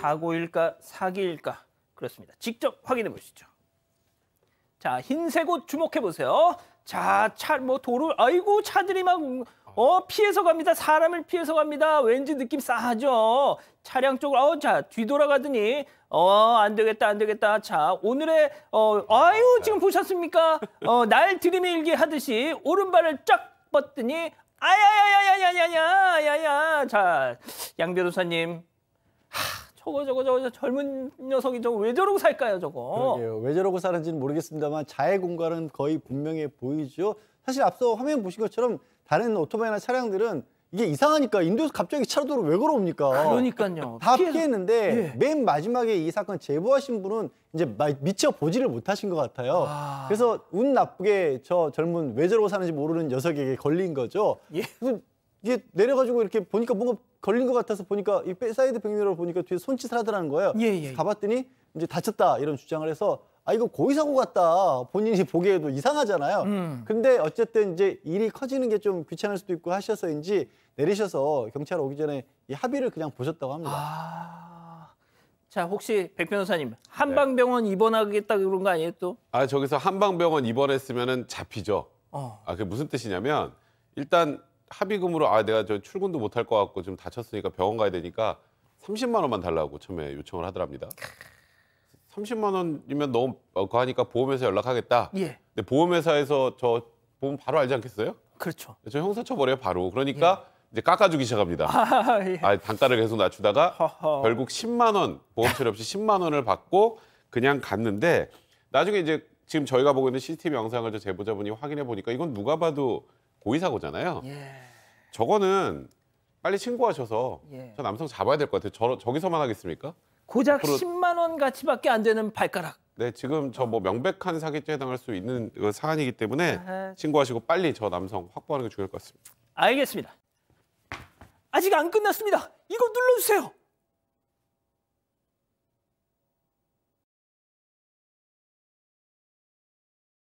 사고일까 사기일까 그렇습니다. 직접 확인해 보시죠. 자, 흰색 옷 주목해 보세요. 자, 차뭐 도로 아이고 차들이 막 어, 피해서 갑니다. 사람을 피해서 갑니다. 왠지 느낌 싸하죠. 차량 쪽으로 어, 자, 뒤돌아가더니 어, 안 되겠다. 안 되겠다. 자, 오늘의 어, 아유, 아, 네. 지금 보셨습니까? 어, 날 들이밀기 하듯이 오른발을 쫙 뻗더니 아야야야야야야야야야. 자, 양 변호사님 저거 저거 저거 저 젊은 녀석이 저거 왜 저러고 살까요 저거? 그러게요. 왜 저러고 사는지는 모르겠습니다만 자해 공간은 거의 분명해 보이죠. 사실 앞서 화면 보신 것처럼 다른 오토바이나 차량들은 이게 이상하니까 인도에서 갑자기 차도로 왜 걸어옵니까? 그러니까요. 다 피해서... 피했는데 예. 맨 마지막에 이 사건 제보하신 분은 이제 미처 보지를 못하신 것 같아요. 아... 그래서 운 나쁘게 저 젊은 왜 저러고 사는지 모르는 녀석에게 걸린 거죠. 예. 이게 내려가지고 이렇게 보니까 뭔가 걸린 것 같아서 보니까 이 사이드 백미러를 보니까 뒤에 손짓을 하더라는 거예요. 예, 예, 예. 가봤더니 이제 다쳤다 이런 주장을 해서 아 이거 고의사고 같다 본인이 보기에도 이상하잖아요. 음. 근데 어쨌든 이제 일이 커지는 게 좀 귀찮을 수도 있고 하셔서인지 내리셔서 경찰 오기 전에 이 합의를 그냥 보셨다고 합니다. 아... 자 혹시 백 변호사님 한방병원 네. 입원하겠다 그런 거 아니에요 또? 아 저기서 한방병원 입원했으면은 잡히죠. 어. 아그 무슨 뜻이냐면 일단 합의금으로 아 내가 저 출근도 못할것 같고 지금 다쳤으니까 병원 가야 되니까 30만 원만 달라고 처음에 요청을 하더랍니다. 30만 원이면 너무 어, 그거 하니까 보험회사 연락하겠다. 예. 근데 보험회사에서 저 보험 바로 알지 않겠어요? 그렇죠. 저 형사처벌이에요 바로. 그러니까 예. 이제 깎아주기 시작합니다. 아, 예. 아, 단가를 계속 낮추다가 결국 10만 원 보험 처리 없이 10만 원을 받고 그냥 갔는데 나중에 이제 지금 저희가 보고 있는 CCTV 영상을 제보자분이 확인해 보니까 이건 누가 봐도 고의사고잖아요. 예. 저거는 빨리 신고하셔서 예. 저 남성 잡아야 될 것 같아요. 저, 저기서만 하겠습니까? 고작 앞으로... 10만 원 가치밖에 안 되는 발가락. 네, 지금 저 뭐 명백한 사기죄에 해당할 수 있는 그 사안이기 때문에 신고하시고 빨리 저 남성 확보하는 게 중요할 것 같습니다. 알겠습니다. 아직 안 끝났습니다. 이거 눌러주세요.